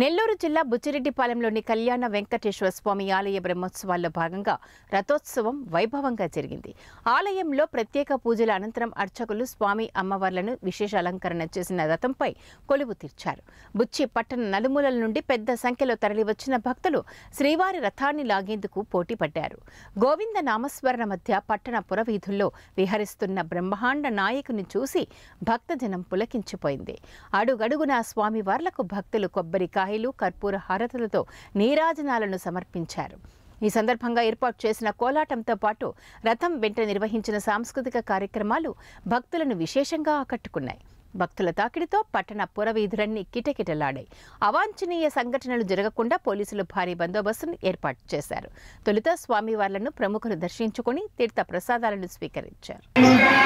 నెల్లూరు జిల్లా బుచ్చిరెడ్డిపాలెంలోని కళ్యాణ వెంకటేశ్వర స్వామి ఆలయ బ్రహ్మోత్సవాల్లో భాగంగా రథోత్సవం వైభవంగా జరిగింది ఆలయంలో ప్రత్యేక పూజల అనంతరం అర్చకులు స్వామి అమ్మవార్లను విశేష అలంకరణ చేసిన రథంపై కొలువు తీర్చారు బుచ్చి పట్టణ నలుమూలల నుండి పెద్ద సంఖ్యలో తరలివచ్చిన భక్తులు శ్రీవారి రథాన్ని లాగేందుకు పోటీ పడ్డారు గోవింద నామస్మరణ మధ్య పట్టణ పురవీధుల్లో విహరిస్తున్న బ్రహ్మాండ నాయకుని చూసి భక్తజనం పులకించిపోయింది అడుగడుగున స్వామివార్లకు భక్తులు కొబ్బరికాయ మిఠాయిలు కర్పూర హారతులతో నీరాజనాలను సమర్పించారు ఈ సందర్భంగా ఏర్పాటు చేసిన కోలాటంతో పాటు రథం వెంట నిర్వహించిన సాంస్కృతిక కార్యక్రమాలు భక్తులను విశేషంగా ఆకట్టుకున్నాయి భక్తుల తాకిడితో పట్టణ పురవీధులన్నీ కిటకిటలాడాయి అవాంఛనీయ సంఘటనలు జరగకుండా పోలీసులు భారీ బందోబస్తును ఏర్పాటు చేశారు తొలుత స్వామివార్లను ప్రముఖులు దర్శించుకుని తీర్థ ప్రసాదాలను స్వీకరించారు